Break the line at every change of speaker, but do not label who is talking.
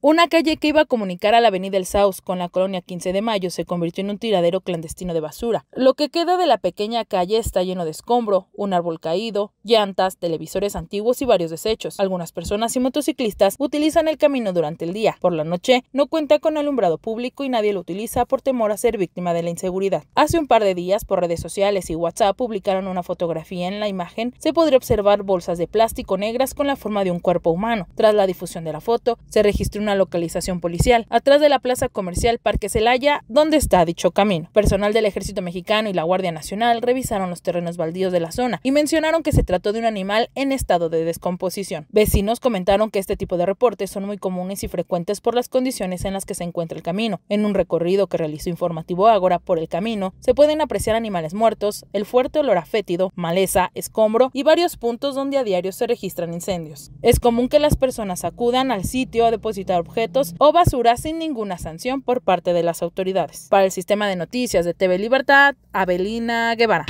Una calle que iba a comunicar a la Avenida El Saus con la colonia 15 de Mayo se convirtió en un tiradero clandestino de basura. Lo que queda de la pequeña calle está lleno de escombro, un árbol caído, llantas, televisores antiguos y varios desechos. Algunas personas y motociclistas utilizan el camino durante el día. Por la noche no cuenta con alumbrado público y nadie lo utiliza por temor a ser víctima de la inseguridad. Hace un par de días por redes sociales y WhatsApp publicaron una fotografía en la imagen se podría observar bolsas de plástico negras con la forma de un cuerpo humano. Tras la difusión de la foto, se registró localización policial, atrás de la plaza comercial Parque Celaya, donde está dicho camino. Personal del Ejército Mexicano y la Guardia Nacional revisaron los terrenos baldíos de la zona y mencionaron que se trató de un animal en estado de descomposición. Vecinos comentaron que este tipo de reportes son muy comunes y frecuentes por las condiciones en las que se encuentra el camino. En un recorrido que realizó Informativo Ágora por el camino, se pueden apreciar animales muertos, el fuerte olor a fétido, maleza, escombro y varios puntos donde a diario se registran incendios. Es común que las personas acudan al sitio a depositar objetos o basura sin ninguna sanción por parte de las autoridades. Para el sistema de noticias de TV Libertad, Abelina Guevara.